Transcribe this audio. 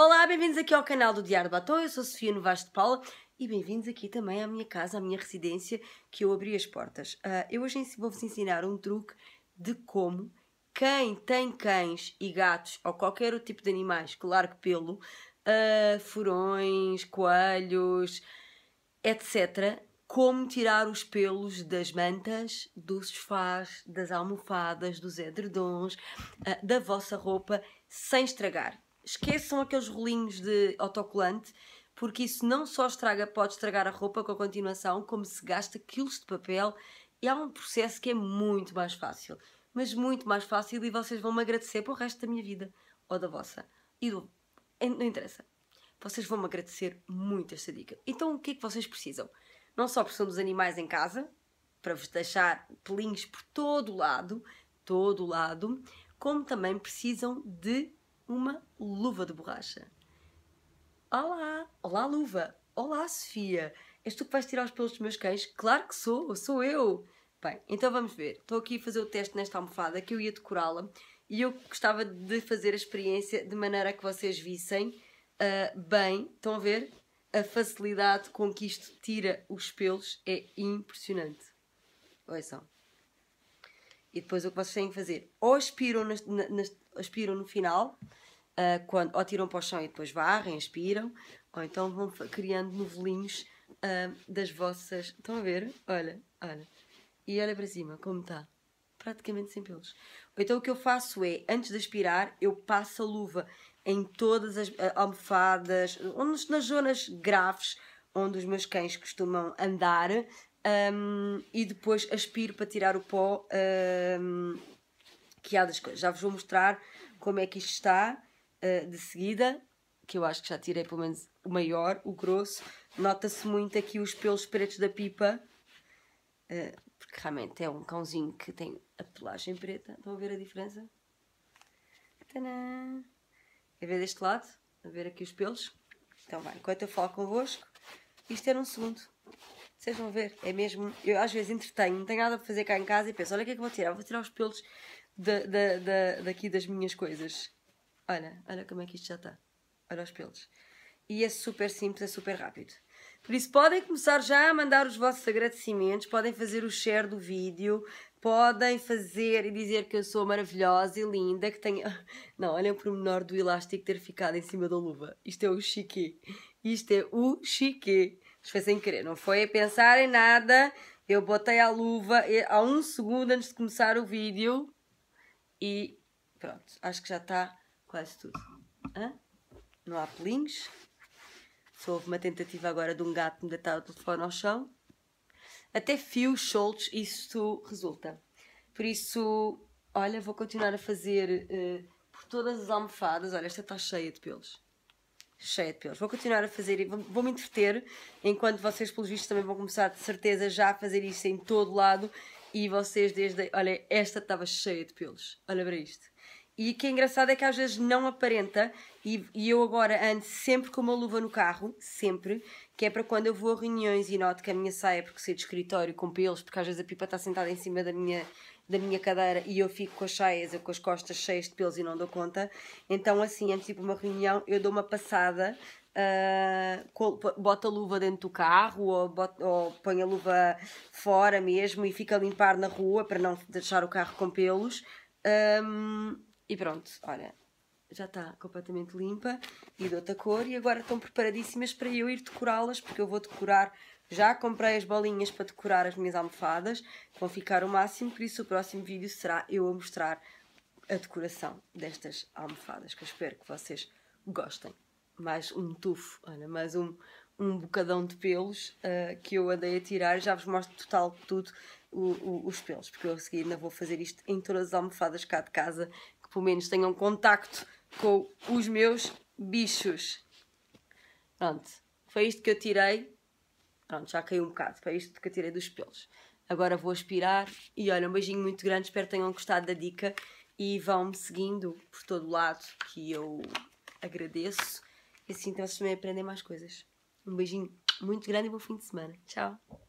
Olá, bem-vindos aqui ao canal do Diário do Batom, eu sou Sofia Novas de Paula e bem-vindos aqui também à minha casa, à minha residência, que eu abri as portas. Uh, eu hoje vou-vos ensinar um truque de como quem tem cães e gatos ou qualquer outro tipo de animais que largue pelo, uh, furões, coelhos, etc., como tirar os pelos das mantas, dos sofás, das almofadas, dos edredons, ah, da vossa roupa, sem estragar esqueçam aqueles rolinhos de autocolante, porque isso não só estraga, pode estragar a roupa com a continuação, como se gasta quilos de papel e há um processo que é muito mais fácil. Mas muito mais fácil e vocês vão me agradecer para o resto da minha vida, ou da vossa. E do... Não interessa. Vocês vão me agradecer muito esta dica. Então o que é que vocês precisam? Não só precisam dos animais em casa, para vos deixar pelinhos por todo o lado, todo o lado, como também precisam de uma luva de borracha. Olá! Olá, luva! Olá, Sofia! És tu que vais tirar os pelos dos meus cães? Claro que sou! Sou eu! Bem, então vamos ver. Estou aqui a fazer o teste nesta almofada que eu ia decorá-la e eu gostava de fazer a experiência de maneira que vocês vissem uh, bem. Estão a ver? A facilidade com que isto tira os pelos é impressionante. Olha só. E depois o que vocês têm que fazer? Ou aspiram, nas, nas, aspiram no final uh, quando, ou tiram para o chão e depois varrem, inspiram, ou então vão criando novelinhos uh, das vossas. Estão a ver? Olha, olha. E olha para cima, como está. Praticamente sem pelos. Então o que eu faço é, antes de aspirar, eu passo a luva em todas as ah, almofadas, nas zonas graves onde os meus cães costumam andar, um, e depois aspiro para tirar o pó um, que há das coisas. Já vos vou mostrar como é que isto está. Eh, de seguida, que eu acho que já tirei pelo menos o maior, o grosso. Nota-se muito aqui os pelos pretos da pipa, uh, porque realmente é um cãozinho que tem a pelagem preta. Estão a ver a diferença? Tadã! ver deste lado, a ver aqui os pelos. Então vai, enquanto eu falo convosco, isto era um segundo. Vocês vão ver, é mesmo. Eu às vezes entretenho, não tenho nada para fazer cá em casa e penso: olha o que é que vou tirar? Vou tirar os pelos da, da, da, daqui das minhas coisas. Olha, olha como é que isto já está. Olha os pelos. E é super simples, é super rápido. Por isso, podem começar já a mandar os vossos agradecimentos, podem fazer o share do vídeo, podem fazer e dizer que eu sou maravilhosa e linda, que tenho... Não, olhem o pormenor do elástico ter ficado em cima da luva. Isto é o chique. Isto é o chique. Isto foi sem querer, não foi a pensar em nada. Eu botei a luva há um segundo antes de começar o vídeo e pronto, acho que já está Quase tudo. Hã? Não há pelinhos. Só houve uma tentativa agora de um gato me deitar o telefone ao chão. Até fios soltos, isso resulta. Por isso, olha, vou continuar a fazer uh, por todas as almofadas. Olha, esta está cheia de pelos cheia de pelos. Vou continuar a fazer e vou-me entreter, enquanto vocês, pelos vistos, também vão começar de certeza já a fazer isto em todo lado. E vocês, desde. Olha, esta estava cheia de pelos. Olha para isto. E que é engraçado é que às vezes não aparenta, e, e, eu agora ando sempre com uma luva no carro, sempre, que é para quando eu vou a reuniões e noto que a minha saia, é porque sei de escritório, com pelos, porque às vezes a pipa está sentada em cima da minha, da minha cadeira e eu fico com as saias ou com as costas cheias de pelos e não dou conta. Então, assim, antes de ir para uma reunião, eu dou uma passada, uh, boto a luva dentro do carro ou, boto, ou ponho a luva fora mesmo e fico a limpar na rua para não deixar o carro com pelos. Um, e pronto, olha, já está completamente limpa e de outra cor e agora estão preparadíssimas para eu ir decorá-las porque eu vou decorar, já comprei as bolinhas para decorar as minhas almofadas, vão ficar o máximo, por isso o próximo vídeo será eu a mostrar a decoração destas almofadas, que eu espero que vocês gostem. Mais um tufo, olha, mais um, um bocadão de pelos uh, que eu andei a tirar, já vos mostro total tudo o, o, os pelos, porque eu a seguir ainda vou fazer isto em todas as almofadas cá de casa que pelo menos tenham contacto com os meus bichos. Pronto, foi isto que eu tirei. Pronto, já caiu um bocado. Foi isto que eu tirei dos pelos. Agora vou aspirar e olha, um beijinho muito grande. Espero que tenham gostado da dica e vão-me seguindo por todo o lado que eu agradeço. E assim então vocês também aprendem mais coisas. Um beijinho muito grande e bom fim de semana. Tchau!